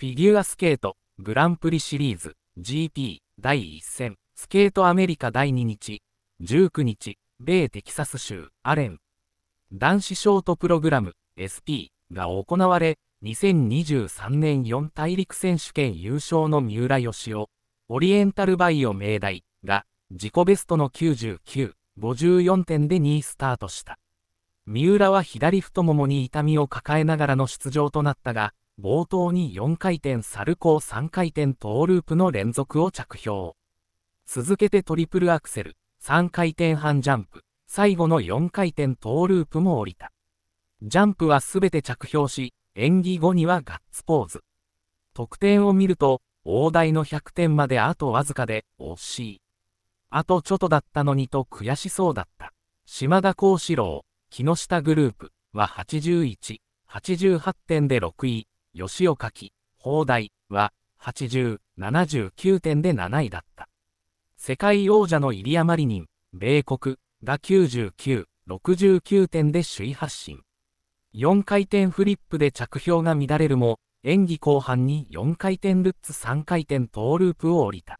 フィギュアスケートグランプリシリーズ GP 第1戦スケートアメリカ第2日19日米テキサス州アレン男子ショートプログラム SP が行われ2023年4大陸選手権優勝の三浦義雄オリエンタルバイオ命題が自己ベストの9954点で2位スタートした三浦は左太ももに痛みを抱えながらの出場となったが冒頭に4回転サルコー3回転トーループの連続を着氷。続けてトリプルアクセル、3回転半ジャンプ、最後の4回転トーループも降りた。ジャンプはすべて着氷し、演技後にはガッツポーズ。得点を見ると、大台の100点まであとわずかで、惜しい。あとちょっとだったのにと悔しそうだった。島田幸四郎、木下グループは81、88点で6位。吉岡木、砲台は80、79点で7位だった。世界王者のイリア・マリニン、米国が99、69点で首位発進。4回転フリップで着氷が乱れるも、演技後半に4回転ルッツ3回転トーループを降りた。